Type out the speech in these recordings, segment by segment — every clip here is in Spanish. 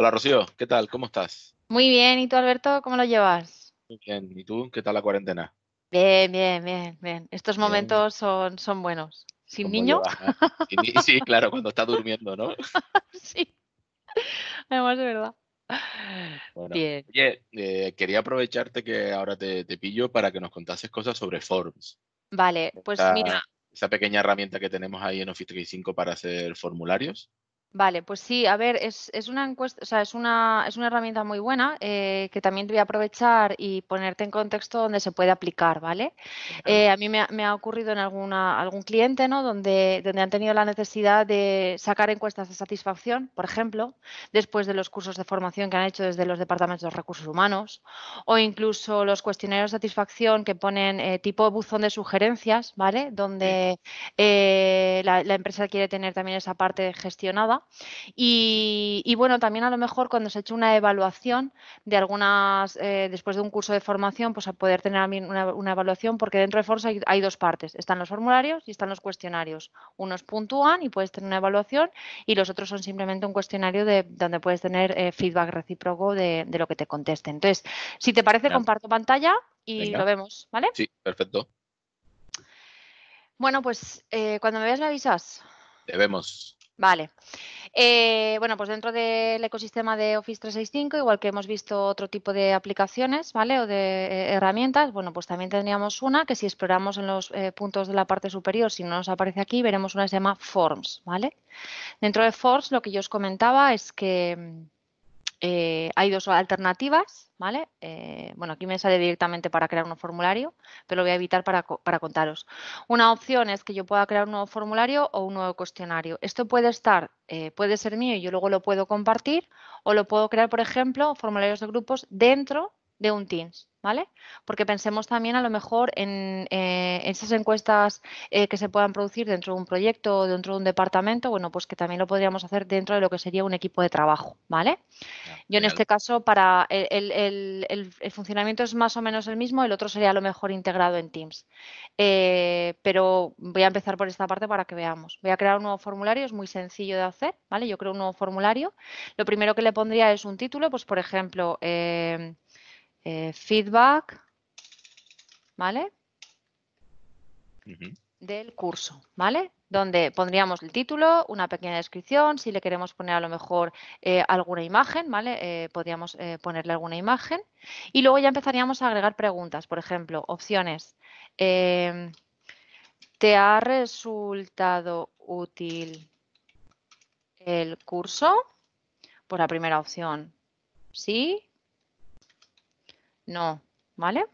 Hola Rocío, ¿qué tal? ¿Cómo estás? Muy bien, ¿y tú Alberto? ¿Cómo lo llevas? Muy bien, ¿y tú? ¿Qué tal la cuarentena? Bien, bien, bien, bien. Estos momentos Son, son buenos. ¿Sin niño? Ah, sí, claro, cuando está durmiendo, ¿no? sí, además de verdad. bien. Oye, eh, quería aprovecharte que ahora te, pillo para que nos contases cosas sobre Forms. Vale, pues mira. Esa pequeña herramienta que tenemos ahí en Office 365 para hacer formularios. Vale, pues sí, a ver, es, una encuesta, o sea, es una, es una herramienta muy buena eh, que también te voy a aprovechar y ponerte en contexto donde se puede aplicar, ¿vale? Eh, a mí me ha, ocurrido en alguna, algún cliente, ¿no? Donde, donde han tenido la necesidad de sacar encuestas de satisfacción, por ejemplo, después de los cursos de formación que han hecho desde los departamentos de recursos humanos, o incluso los cuestionarios de satisfacción que ponen eh, tipo buzón de sugerencias, ¿vale? Donde la empresa quiere tener también esa parte gestionada. Y, bueno, también a lo mejor cuando se ha hecho una evaluación de algunas, eh, después de un curso de formación, pues a poder tener una, una evaluación, porque dentro de Forza hay, dos partes, están los formularios y están los cuestionarios. Unos puntúan y puedes tener una evaluación y los otros son simplemente un cuestionario de donde puedes tener eh, feedback recíproco de, lo que te conteste Entonces, si te parece, comparto pantalla y lo vemos, ¿vale? Sí, perfecto. Bueno, pues eh, cuando me veas me avisas. Te vemos. Vale. Eh, bueno, pues dentro del ecosistema de Office 365, igual que hemos visto otro tipo de aplicaciones, ¿vale? O de eh, herramientas, bueno, pues también tendríamos una que si exploramos en los eh, puntos de la parte superior, si no nos aparece aquí, veremos una que se llama Forms, ¿vale? Dentro de Forms, lo que yo os comentaba es que mm, eh, hay dos alternativas, ¿vale? Eh, bueno, aquí me sale directamente para crear un formulario, pero lo voy a evitar para, contaros. Una opción es que yo pueda crear un nuevo formulario o un nuevo cuestionario. Esto puede estar, eh, puede ser mío y yo luego lo puedo compartir o lo puedo crear, por ejemplo, formularios de grupos dentro de un Teams. ¿Vale? Porque pensemos también a lo mejor en, eh, esas encuestas eh, que se puedan producir dentro de un proyecto o dentro de un departamento, bueno, pues que también lo podríamos hacer dentro de lo que sería un equipo de trabajo, ¿vale? Yo en este caso, para el, funcionamiento es más o menos el mismo, el otro sería a lo mejor integrado en Teams. Eh, pero voy a empezar por esta parte para que veamos. Voy a crear un nuevo formulario, es muy sencillo de hacer, ¿vale? Yo creo un nuevo formulario. Lo primero que le pondría es un título, pues por ejemplo eh, feedback, ¿vale? Del curso, ¿vale? Donde pondríamos el título, una pequeña descripción, si le queremos poner a lo mejor eh, alguna imagen, eh, podríamos ponerle alguna imagen. Y luego ya empezaríamos a agregar preguntas, por ejemplo, opciones. Em, ¿Te ha resultado útil el curso? Pues la primera opción, sí. No, ¿vale?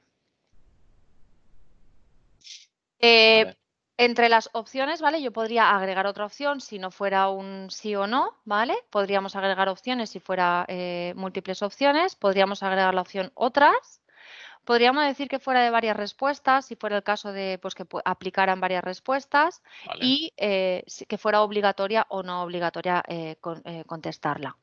Eh, entre las opciones, ¿vale? Yo podría agregar otra opción si no fuera un sí o no, ¿vale? Podríamos agregar opciones si fuera eh, múltiples opciones, podríamos agregar la opción otras, podríamos decir que fuera de varias respuestas, si fuera el caso de pues, que aplicaran varias respuestas y eh, que fuera obligatoria o no obligatoria contestarla.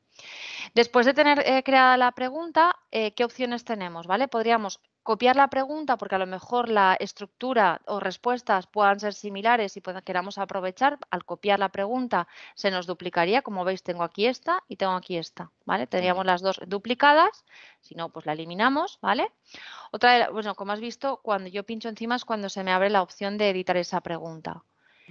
Después de tener eh, creada la pregunta, eh, ¿qué opciones tenemos? ¿Vale? Podríamos copiar la pregunta porque a lo mejor la estructura o respuestas puedan ser similares y queramos aprovechar. Al copiar la pregunta se nos duplicaría. Como veis, tengo aquí esta y tengo aquí esta. ¿Vale? Tendríamos las dos duplicadas. Si no, pues la eliminamos. ¿Vale? Otra, bueno, como has visto, cuando yo pincho encima es cuando se me abre la opción de editar esa pregunta.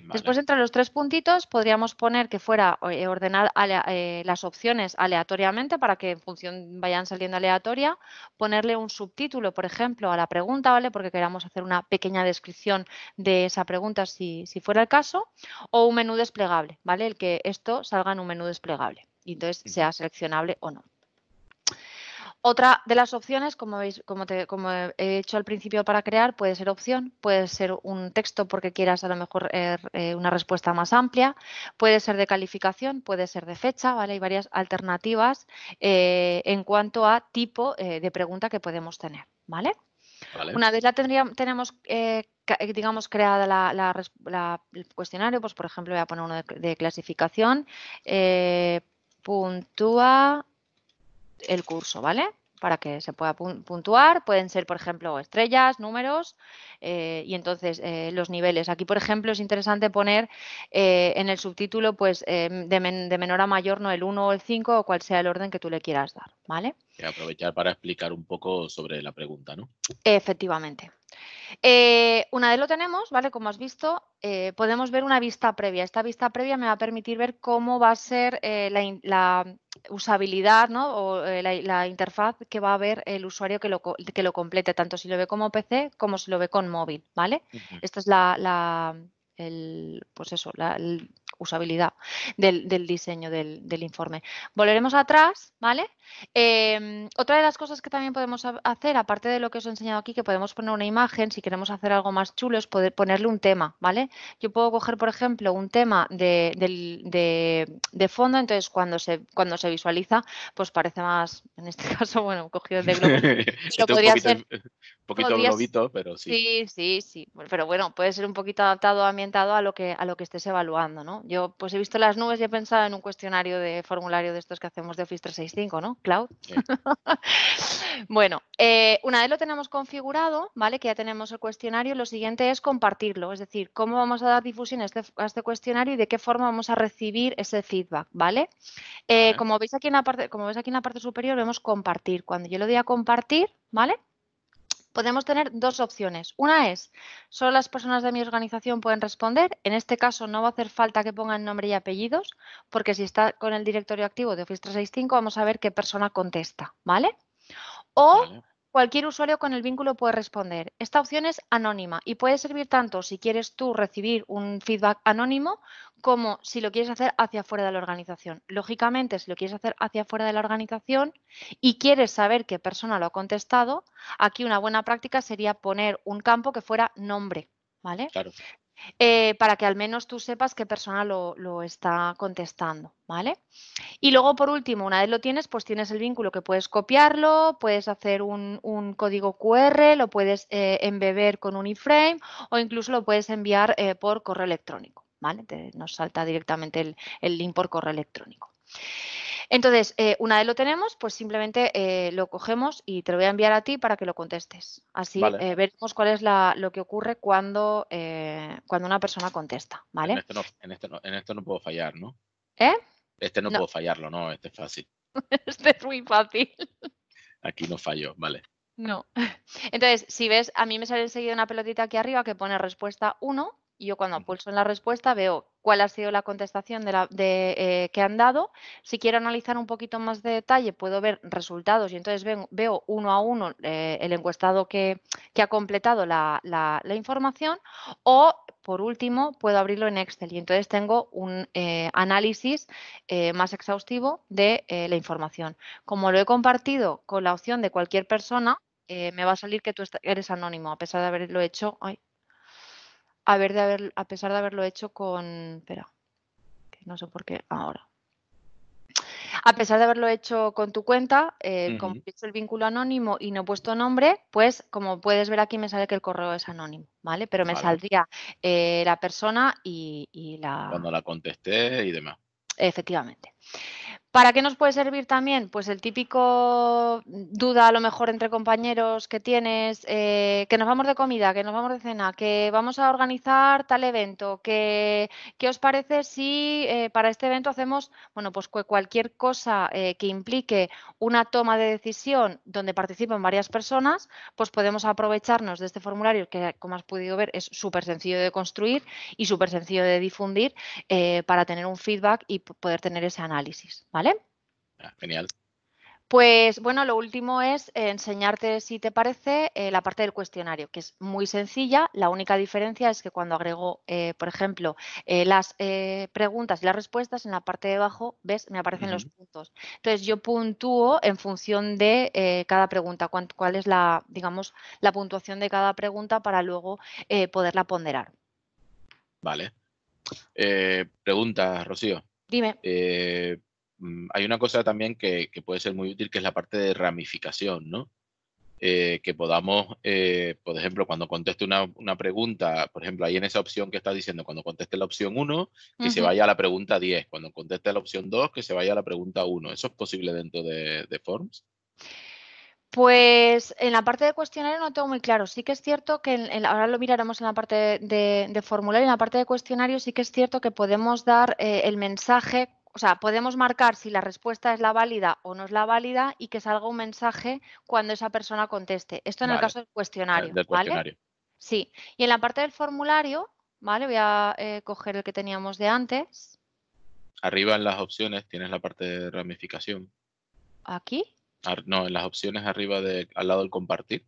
Después, entre los tres puntitos, podríamos poner que fuera eh, ordenar eh, las opciones aleatoriamente para que en función vayan saliendo aleatoria, ponerle un subtítulo, por ejemplo, a la pregunta, ¿vale? Porque queramos hacer una pequeña descripción de esa pregunta si, si fuera el caso, o un menú desplegable, ¿vale? El que esto salga en un menú desplegable y entonces sea seleccionable o no. Otra de las opciones, como, veis, como, he hecho al principio para crear, puede ser opción, puede ser un texto porque quieras a lo mejor eh, eh, una respuesta más amplia, puede ser de calificación, puede ser de fecha, ¿vale? Hay varias alternativas eh, en cuanto a tipo de pregunta que podemos tener, ¿vale? Una vez la tendríamos, tenemos, digamos, creada la, el cuestionario, pues por ejemplo voy a poner uno de, clasificación, puntua. puntúa el curso, ¿vale? Para que se pueda puntuar, pueden ser, por ejemplo, estrellas, números, eh, y entonces eh, los niveles. Aquí, por ejemplo, es interesante poner eh, en el subtítulo, pues, em, de, de, menor a mayor, no el 1 o el 5, o cual sea el orden que tú le quieras dar, ¿vale? Y aprovechar para explicar un poco sobre la pregunta, ¿no? Efectivamente. Eh, una vez lo tenemos, ¿vale? Como has visto, eh, podemos ver una vista previa. Esta vista previa me va a permitir ver cómo va a ser eh, la, usabilidad ¿no? o la, interfaz que va a ver el usuario que lo, complete, tanto si lo ve como PC como si lo ve con móvil, ¿vale? Esta es la, pues eso, la usabilidad del, diseño del, informe. Volveremos atrás, ¿vale? Em, otra de las cosas que también podemos hacer, aparte de lo que os he enseñado aquí, que podemos poner una imagen, si queremos hacer algo más chulo, es poder ponerle un tema, ¿vale? Yo puedo coger, por ejemplo, un tema de, fondo, entonces cuando se, cuando se visualiza, pues parece más, en este caso, bueno, cogido de globo. Lo podría hacer, pero sí. Sí, sí, sí. Pero bueno, puede ser un poquito adaptado, ambientado a lo que, a lo que estés evaluando, ¿no? Yo pues he visto las nubes y he pensado en un cuestionario de formulario de estos que hacemos de Office 365, ¿no? Cloud. bueno, eh, una vez lo tenemos configurado, ¿vale? Que ya tenemos el cuestionario, lo siguiente es compartirlo, es decir, cómo vamos a dar difusión a este, este cuestionario y de qué forma vamos a recibir ese feedback, eh, ¿vale? como, veis aquí en la parte, como veis aquí en la parte superior, vemos compartir. Cuando yo le doy a compartir, ¿vale? podemos tener dos opciones. Una es, solo las personas de mi organización pueden responder. En este caso no va a hacer falta que pongan nombre y apellidos, porque si está con el directorio activo de Office 365 vamos a ver qué persona contesta, ¿vale? O Cualquier usuario con el vínculo puede responder. Esta opción es anónima y puede servir tanto si quieres tú recibir un feedback anónimo como si lo quieres hacer hacia afuera de la organización. Lógicamente, si lo quieres hacer hacia afuera de la organización y quieres saber qué persona lo ha contestado, aquí una buena práctica sería poner un campo que fuera nombre. ¿Vale? Eh, para que al menos tú sepas qué persona lo, está contestando, ¿vale? Y luego, por último, una vez lo tienes, pues tienes el vínculo que puedes copiarlo, puedes hacer un, código QR, lo puedes eh, embeber con un iframe o incluso lo puedes enviar eh, por correo electrónico, ¿vale? nos salta directamente el, el link por correo electrónico. Entonces, eh, una vez lo tenemos, pues simplemente eh, lo cogemos y te lo voy a enviar a ti para que lo contestes. Así eh, veremos cuál es lo que ocurre cuando, cuando una persona contesta, ¿vale? En esto, este este no, puedo fallar, ¿no? ¿Eh? Este no, puedo fallarlo, no, este es fácil. este es muy fácil. Aquí no fallo, vale. No. Entonces, si ves, a mí me sale enseguida una pelotita aquí arriba que pone respuesta 1 y yo cuando pulso en la respuesta veo cuál ha sido la contestación de, eh, que han dado. Si quiero analizar un poquito más de detalle, puedo ver resultados y entonces veo uno a uno eh, el encuestado que, ha completado la, información o, por último, puedo abrirlo en Excel y entonces tengo un eh, análisis más exhaustivo de la información. Como lo he compartido con la opción de cualquier persona, me va a salir que tú eres anónimo, a pesar de haberlo hecho a, de a pesar de haberlo hecho con... Espera, que no sé por qué ahora. A pesar de haberlo hecho con tu cuenta, eh, el vínculo anónimo y no he puesto nombre, pues como puedes ver aquí me sale que el correo es anónimo, ¿vale? Pero me saldría eh, la persona y, y, la... Cuando la contesté y demás. Efectivamente. ¿Para qué nos puede servir también? Pues el típico duda a lo mejor entre compañeros que tienes, eh, que nos vamos de comida, que nos vamos de cena, que vamos a organizar tal evento, que qué os parece si eh, para este evento hacemos, bueno, pues cualquier cosa eh, que implique una toma de decisión donde participan varias personas, pues podemos aprovecharnos de este formulario que, como has podido ver, es súper sencillo de construir y súper sencillo de difundir para tener un feedback y poder tener ese análisis. Ah, genial. Pues bueno, lo último es eh, enseñarte, si te parece, eh, la parte del cuestionario, que es muy sencilla. La única diferencia es que cuando agrego, eh, por ejemplo, las preguntas y las respuestas, en la parte de abajo, ves, me aparecen los puntos. Entonces yo puntúo en función de cada pregunta, cuál, es la, digamos, la puntuación de cada pregunta para luego poderla ponderar. Vale. pregunta, Rocío. Dime Mm, hay una cosa también que, puede ser muy útil, que es la parte de ramificación, ¿no? Eh, que podamos, eh, por ejemplo, cuando conteste una, pregunta, por ejemplo, ahí en esa opción que está diciendo, cuando conteste la opción 1, que se vaya a la pregunta 10, cuando conteste la opción 2, que se vaya a la pregunta 1. ¿Eso es posible dentro de, Forms? Pues en la parte de cuestionario no tengo muy claro. Sí que es cierto que ahora lo miraremos en la parte de, formulario, en la parte de cuestionario sí que es cierto que podemos dar eh, el mensaje o sea, podemos marcar si la respuesta es la válida o no es la válida y que salga un mensaje cuando esa persona conteste. Esto en el caso del eh, cuestionario, Sí. Y en la parte del formulario, ¿vale? Voy a eh, coger el que teníamos de antes. Arriba en las opciones tienes la parte de ramificación. ¿Aquí? no, en las opciones arriba de, al lado del compartir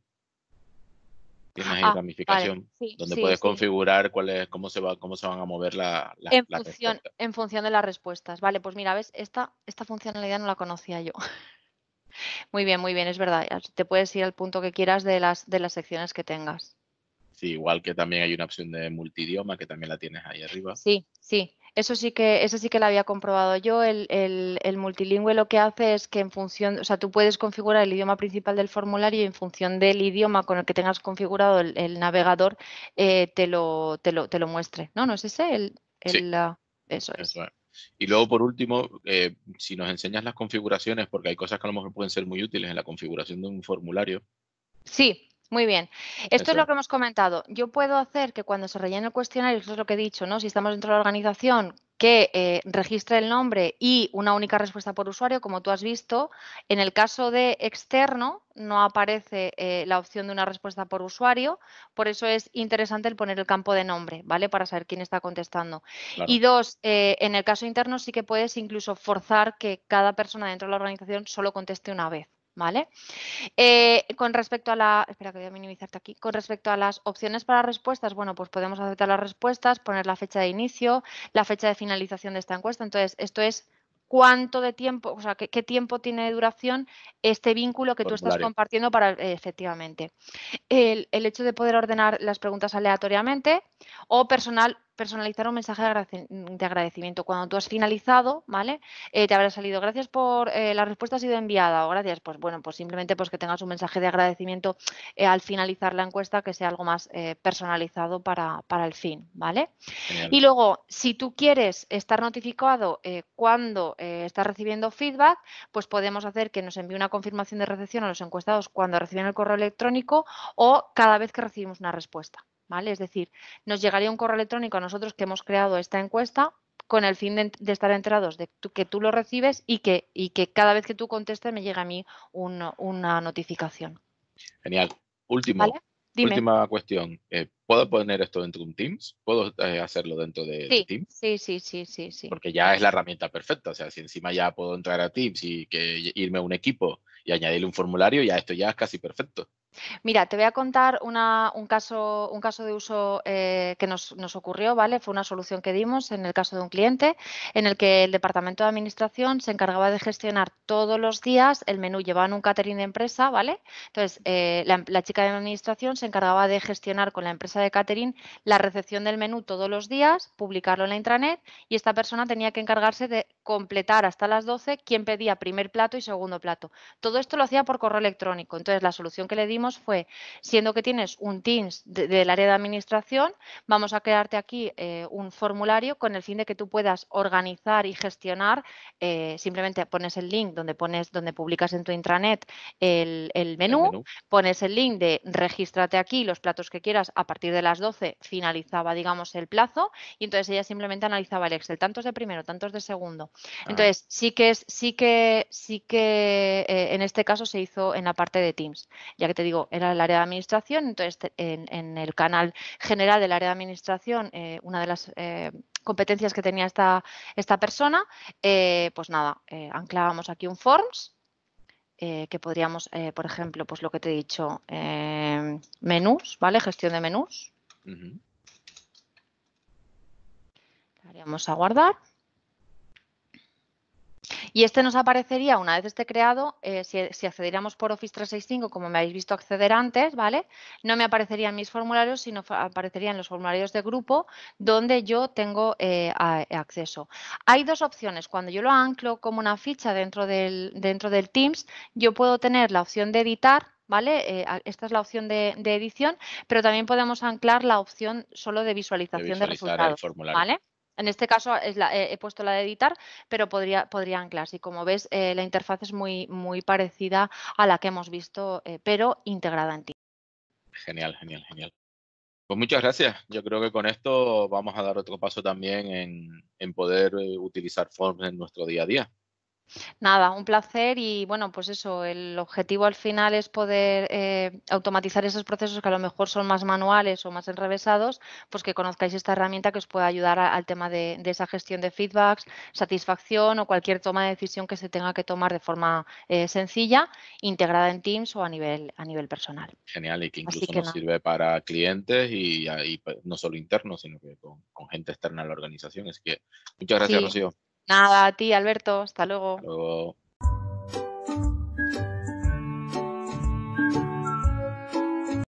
tienes ahí ah, ramificación donde puedes configurar cuál cómo, se va, cómo se van a mover la, en función En función de las respuestas. Vale, pues mira, ves, esta, esta funcionalidad no la conocía yo. Muy bien, muy bien, es verdad. Te puedes ir al punto que quieras de las, de las secciones que tengas. Sí, igual que también hay una opción de multidioma que también la tienes ahí arriba. Sí, sí. Eso sí que, eso sí que lo había comprobado yo. El, el, multilingüe lo que hace es que en función, o sea, tú puedes configurar el idioma principal del formulario y en función del idioma con el que tengas configurado el, navegador, eh, te, lo, te, lo, te, lo, muestre. ¿No? ¿No es ese? El, ah, eso, es. Y luego, por último, eh, si nos enseñas las configuraciones, porque hay cosas que a lo mejor pueden ser muy útiles en la configuración de un formulario. Sí, muy bien. Esto es lo que hemos comentado. Yo puedo hacer que cuando se rellene el cuestionario, eso es lo que he dicho, ¿no? Si estamos dentro de la organización, que eh, registre el nombre y una única respuesta por usuario, como tú has visto. En el caso de externo, no aparece eh, la opción de una respuesta por usuario, por eso es interesante el poner el campo de nombre, ¿vale? Para saber quién está contestando. Y dos, eh, en el caso interno sí que puedes incluso forzar que cada persona dentro de la organización solo conteste una vez. ¿Vale? Eh, con respecto a la. Espera minimizarte aquí. Con respecto a las opciones para respuestas, bueno, pues podemos aceptar las respuestas, poner la fecha de inicio, la fecha de finalización de esta encuesta. Entonces, esto es cuánto de tiempo, o sea, qué, tiempo tiene de duración este vínculo que tú estás compartiendo para, eh, efectivamente. El, el hecho de poder ordenar las preguntas aleatoriamente o personal personalizar un mensaje mm, de agradecimiento. Cuando tú has finalizado, ¿vale? Eh, te habrá salido, gracias por, eh, la respuesta ha sido enviada o gracias, pues bueno, pues simplemente pues que tengas un mensaje de agradecimiento eh, al finalizar la encuesta que sea algo más personalizado para, el fin, ¿vale? Y luego, si tú quieres estar notificado cuando estás recibiendo feedback, pues podemos hacer que nos envíe una confirmación de recepción a los encuestados cuando reciben el correo electrónico o cada vez que recibimos una respuesta. Es decir, nos llegaría un correo electrónico a nosotros que hemos creado esta encuesta con el fin de, estar enterados de que tú lo recibes y que, cada vez que tú contestes me llegue a mí una notificación. Genial. última cuestión. Eh, ¿Puedo poner esto dentro de un Teams? ¿Puedo eh, hacerlo dentro de, Teams? Sí, sí, sí, sí, Porque ya es la herramienta perfecta. O sea, si encima ya puedo entrar a Teams y irme a un equipo y añadirle un formulario, ya esto ya es casi perfecto. Mira, te voy a contar un, caso, un, caso, de uso eh, que nos, nos, ocurrió, ¿vale? Fue una solución que dimos en el caso de un cliente en el que el departamento de administración se encargaba de gestionar todos los días el menú. Llevaban un catering de empresa, ¿vale? Entonces, eh, la, la, chica de administración se encargaba de gestionar con la empresa de catering la recepción del menú todos los días, publicarlo en la intranet y esta persona tenía que encargarse de completar hasta las 12 quién pedía primer plato y segundo plato. Todo esto lo hacía por correo electrónico. Entonces, la solución que le dimos fue, siendo que tienes un Teams del área de administración, vamos a crearte aquí eh, un formulario con el fin de que tú puedas organizar y gestionar. Eh, simplemente pones el link donde, pones, donde publicas en tu intranet el, menú, el menú, pones el link de regístrate aquí los platos que quieras a partir de las 12, finalizaba, digamos, el plazo y entonces ella simplemente analizaba el Excel, tantos de primero, tantos de segundo, Ah. Entonces, sí que sí que, sí eh, que en este caso se hizo en la parte de Teams, ya que te digo, era el área de administración, entonces en, el canal general del área de administración, eh, una de las eh, competencias que tenía esta, esta persona, pues nada, anclábamos aquí un forms. que podríamos, por ejemplo, pues lo que te he dicho, menús, ¿vale? Gestión de menús. Le haríamos a guardar. Y este nos aparecería una vez esté creado, eh, si, accediéramos por Office 365, como me habéis visto acceder antes, ¿vale? No me aparecerían mis formularios, sino aparecerían los formularios de grupo donde yo tengo eh, eh, acceso. Hay dos opciones. Cuando yo lo anclo como una ficha dentro del, dentro del Teams, yo puedo tener la opción de editar ¿vale? esta es la opción de, edición, pero también podemos anclar la opción solo de visualización de, de resultados, ¿vale? En este caso eh, eh, he puesto la de editar, pero podría, podría anclarse. Y como ves, eh, la interfaz es muy, parecida a la que hemos visto, pero integrada en ti. Genial, genial, genial. Pues muchas gracias. Yo creo que con esto vamos a dar otro paso también en poder utilizar Forms en nuestro día a día. Nada, un placer y bueno, pues eso, el objetivo al final es poder eh, automatizar esos procesos que a lo mejor son más manuales o más enrevesados, pues que conozcáis esta herramienta que os pueda ayudar al tema de, esa gestión de feedbacks, satisfacción o cualquier toma de decisión que se tenga que tomar de forma eh, sencilla, integrada en Teams o a nivel, a nivel personal. Genial y que incluso nos sirve para clientes y, no solo internos, sino que con, gente externa a la organización. Es que muchas gracias, Rocío. Nada, a ti, Alberto. Hasta luego. luego.